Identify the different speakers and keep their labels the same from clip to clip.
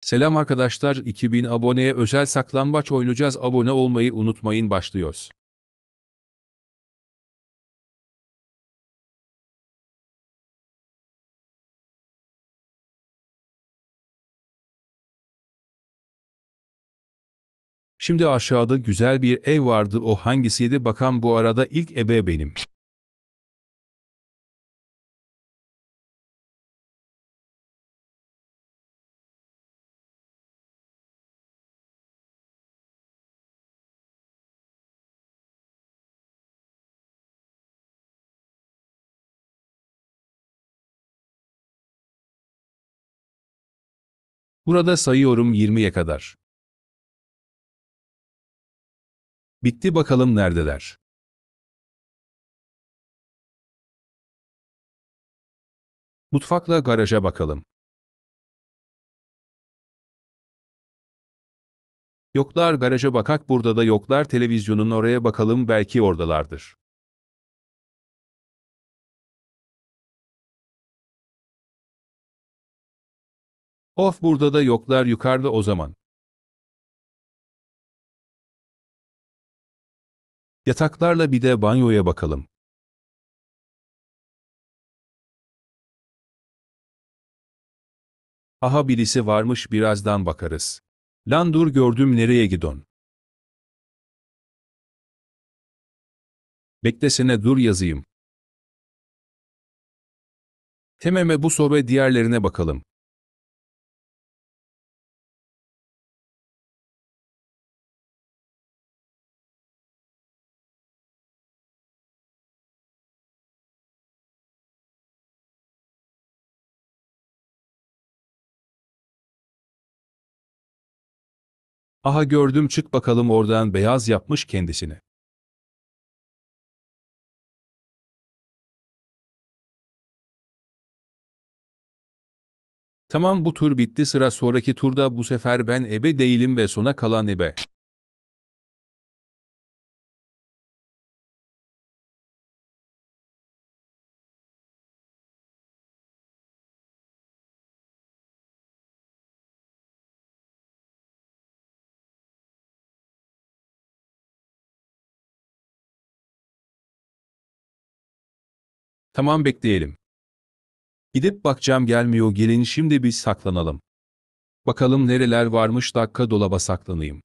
Speaker 1: Selam arkadaşlar 2000 aboneye özel saklambaç oynayacağız abone olmayı unutmayın başlıyoruz. Şimdi aşağıda güzel bir ev vardı o hangisiydi bakan bu arada ilk ebe benim. Burada sayıyorum 20'ye kadar. Bitti bakalım neredeler. Mutfakla garaja bakalım. Yoklar garaja bakak burada da yoklar televizyonun oraya bakalım belki oradalardır. Of burada da yoklar yukarıda o zaman. Yataklarla bir de banyoya bakalım. Aha birisi varmış birazdan bakarız. Lan dur gördüm nereye gidon. Beklesene dur yazayım. Tememe bu sobe diğerlerine bakalım. Aha gördüm çık bakalım oradan beyaz yapmış kendisini. Tamam bu tur bitti sıra sonraki turda bu sefer ben ebe değilim ve sona kalan ebe. Tamam bekleyelim. Gidip bakacağım gelmiyor gelin şimdi biz saklanalım. Bakalım nereler varmış dakika dolaba saklanayım.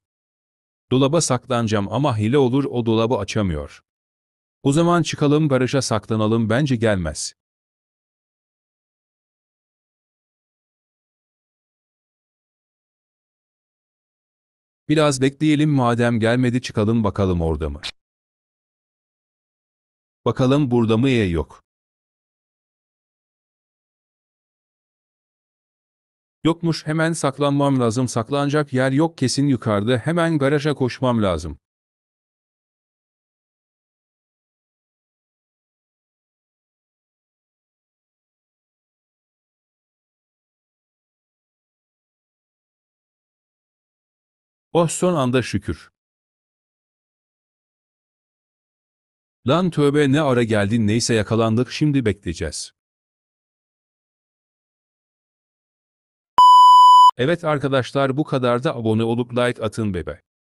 Speaker 1: Dolaba saklanacağım ama hile olur o dolabı açamıyor. O zaman çıkalım garaja saklanalım bence gelmez. Biraz bekleyelim madem gelmedi çıkalım bakalım orada mı? Bakalım burada mı e yok. Yokmuş hemen saklanmam lazım saklanacak yer yok kesin yukarıda hemen garaja koşmam lazım. O oh, son anda şükür. Lan tövbe ne ara geldin neyse yakalandık şimdi bekleyeceğiz. Evet arkadaşlar bu kadar da abone olup like atın bebe.